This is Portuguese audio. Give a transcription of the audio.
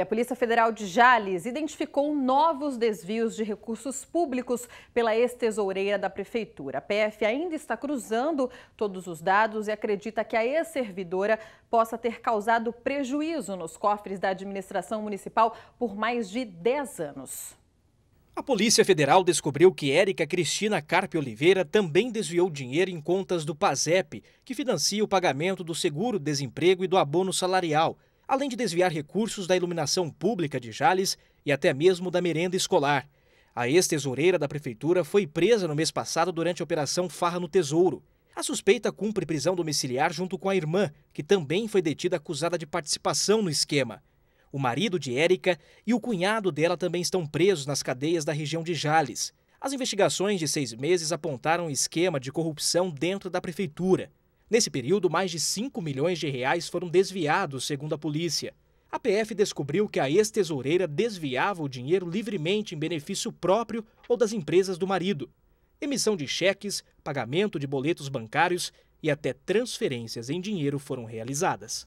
A Polícia Federal de Jales identificou novos desvios de recursos públicos pela ex-tesoureira da Prefeitura. A PF ainda está cruzando todos os dados e acredita que a ex-servidora possa ter causado prejuízo nos cofres da administração municipal por mais de 10 anos. A Polícia Federal descobriu que Érica Cristina Carpe Oliveira também desviou dinheiro em contas do PASEP, que financia o pagamento do seguro-desemprego e do abono salarial além de desviar recursos da iluminação pública de Jales e até mesmo da merenda escolar. A ex-tesoureira da prefeitura foi presa no mês passado durante a Operação Farra no Tesouro. A suspeita cumpre prisão domiciliar junto com a irmã, que também foi detida acusada de participação no esquema. O marido de Érica e o cunhado dela também estão presos nas cadeias da região de Jales. As investigações de seis meses apontaram um esquema de corrupção dentro da prefeitura. Nesse período, mais de 5 milhões de reais foram desviados, segundo a polícia. A PF descobriu que a ex-tesoureira desviava o dinheiro livremente em benefício próprio ou das empresas do marido. Emissão de cheques, pagamento de boletos bancários e até transferências em dinheiro foram realizadas.